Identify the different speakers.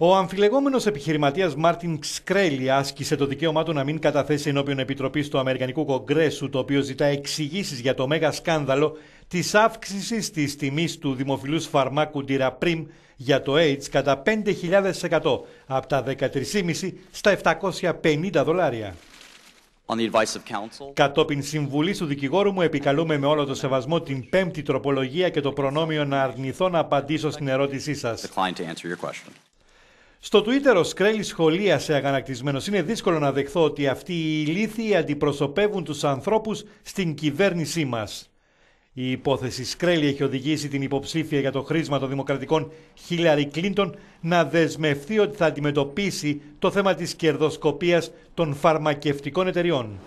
Speaker 1: Ο αμφιλεγόμενος επιχειρηματίας Μάρτιν Σκρέλι άσκησε το δικαίωμά του να μην καταθέσει ενώπιον επιτροπής του Αμερικανικού Κογκρέσου, το οποίο ζητά εξηγήσεις για το μέγα σκάνδαλο της αύξησης της τιμής του δημοφιλούς φαρμάκου Ντιραπρίμ για το AIDS κατά 5.000% από τα 13,5 στα 750 δολάρια. Κατόπιν συμβουλής του δικηγόρου μου, επικαλούμε με όλο το σεβασμό την πέμπτη τροπολογία και το προνόμιο να αρνηθώ να απαντήσω στην ερώτησή σας. Στο Twitter ο Σκρέλη σχολίασε αγανακτισμένος. Είναι δύσκολο να δεχθώ ότι αυτοί οι ηλίθιοι αντιπροσωπεύουν τους ανθρώπους στην κυβέρνησή μας. Η υπόθεση Σκρέλη έχει οδηγήσει την υποψήφια για το χρήσμα των Δημοκρατικών Χίλαρη Κλίντον να δεσμευτεί ότι θα αντιμετωπίσει το θέμα της κερδοσκοπίας των φαρμακευτικών εταιριών.